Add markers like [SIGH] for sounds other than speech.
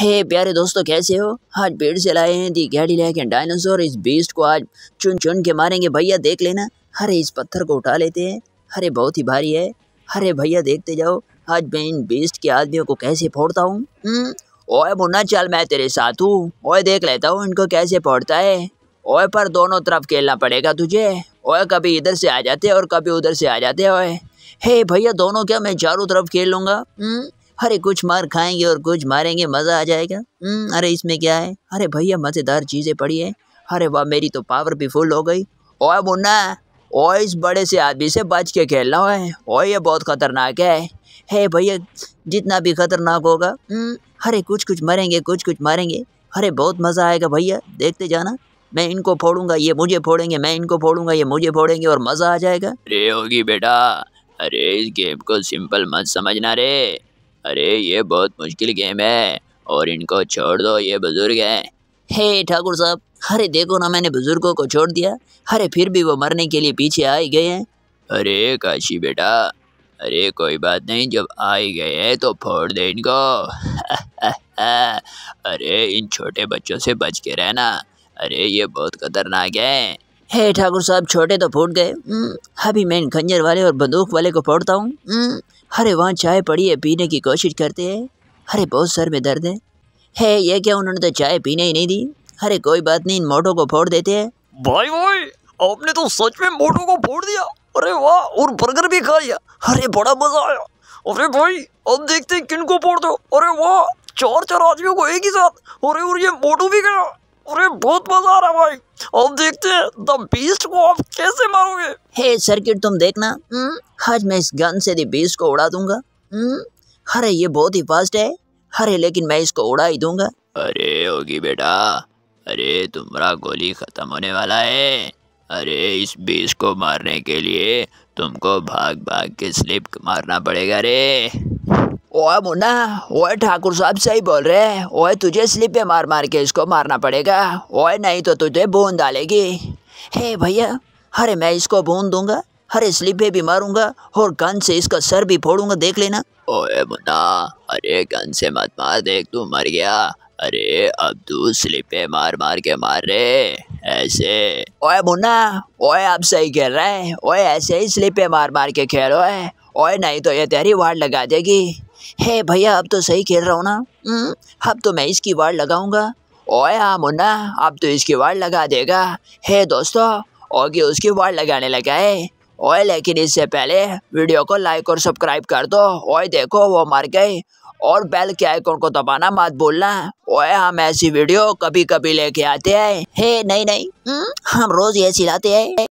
हे प्यारे दोस्तों कैसे हो आज पेड़ से लाए हैं दी गैडी लैक एंड डायनासोर इस बीस्ट को आज चुन चुन के मारेंगे भैया देख लेना अरे इस पत्थर को उठा लेते हैं अरे बहुत ही भारी है अरे भैया देखते जाओ आज मैं इन बीस्ट के आदमियों को कैसे फोड़ता हूँ हम्म? ओए मुन्ना चल मैं तेरे साथ हूँ ओए देख लेता हूँ इनको कैसे फोड़ता है ओए पर दोनों तरफ खेलना पड़ेगा तुझे ओए कभी इधर से आ जाते और कभी उधर से आ जाते ओए हे भैया दोनों क्या मैं चारों तरफ खेल लूँगा हम्म? अरे कुछ मार खाएंगे और कुछ मारेंगे मज़ा आ जाएगा हम्म, अरे इसमें क्या है अरे भैया मज़ेदार चीज़ें पड़ी है अरे वाह मेरी तो पावर भी फुल हो गई ओए मुन्ना ओ इस बड़े से आदमी से बच के खेलना है ओ ये बहुत ख़तरनाक है हे भैया जितना भी ख़तरनाक होगा हम्म, अरे कुछ कुछ मरेंगे कुछ कुछ मारेंगे अरे बहुत मज़ा आएगा भैया देखते जाना मैं इनको फोड़ूंगा ये मुझे फोड़ेंगे मैं इनको फोड़ूंगा ये मुझे फोड़ेंगे और मज़ा आ जाएगा रे होगी बेटा अरे इस गेम को सिंपल मत समझना रे अरे ये बहुत मुश्किल गेम है और इनको छोड़ दो ये बुजुर्ग है हे ठाकुर साहब अरे देखो ना मैंने बुजुर्गों को छोड़ दिया अरे फिर भी वो मरने के लिए पीछे आ ही गए हैं अरे काशी बेटा अरे कोई बात नहीं जब आ ही गए हैं तो फोड़ दे इनको [LAUGHS] अरे इन छोटे बच्चों से बच के रहना अरे ये बहुत खतरनाक है हे ठाकुर साहब छोटे तो फूट गए हम्म, अभी मैं इन खंजर वाले और बंदूक वाले को फोड़ता हूँ हम्म, अरे वहाँ चाय पड़ी है पीने की कोशिश करते हैं अरे बहुत सर में दर्द है हे ये क्या उन्होंने तो चाय पीने ही नहीं दी अरे कोई बात नहीं इन मोटो को फोड़ देते हैं भाई भाई आपने तो सच में मोटो को फोड़ दिया अरे वाह और बर्गर भी खा लिया अरे बड़ा मज़ा आया अरे भाई अब देखते हैं किन को फोड़ दो अरे वाह चार चार आदमियों को एक ही साथ अरे और ये मोटो भी गया अरे बहुत मजा आ रहा भाई अब देखते हैं द बीस्ट को आप कैसे मारोगे हे सर्किट तुम देखना आज हम्म, मैं इस गन से दी बीस्ट को उड़ा दूंगा हम्म, अरे ये बहुत ही फास्ट है अरे लेकिन मैं इसको उड़ा ही दूंगा अरे होगी बेटा अरे तुम्हारा गोली खत्म होने वाला है अरे इस बीस को मारने के लिए तुमको भाग भाग के स्लिप मारना पड़ेगा रे ओए मुन्ना ओए ठाकुर साहब सही बोल रहे ओए तुझे स्लिप पे मार मार के इसको मारना पड़ेगा ओए नहीं तो तुझे बूंद डालेगी हे भैया अरे मैं इसको बूंद दूंगा अरे स्लिप पे भी मारूंगा और गन से इसका सर भी फोड़ूंगा देख लेना ओए मुन्ना अरे गन से मत मार देख तू मर गया अरे अब तू स्लिप पे मार मार के मार रहे ऐसे ओए मुन्ना ओए अब सही खेल रहा है ओए ऐसे ही स्लिप पे मार मार के खेलो है ओए नहीं तो ये तेरी वार लगा देगी हे भैया अब तो सही खेल रहा हूँ ना हम्म, अब तो मैं इसकी वार लगाऊंगा ओए आ मुन्ना अब तो इसकी वार लगा देगा हे दोस्तों ओके उसकी वार लगाने लगा है ओए लेकिन इससे पहले वीडियो को लाइक और सब्सक्राइब कर दो ओए देखो वो मर गए और बेल के आइकॉन को दबाना मत भूलना ओए हम ऐसी वीडियो कभी कभी लेके आते हैं हे नहीं नहीं हम्म, हम रोज ये चिल्लाते हैं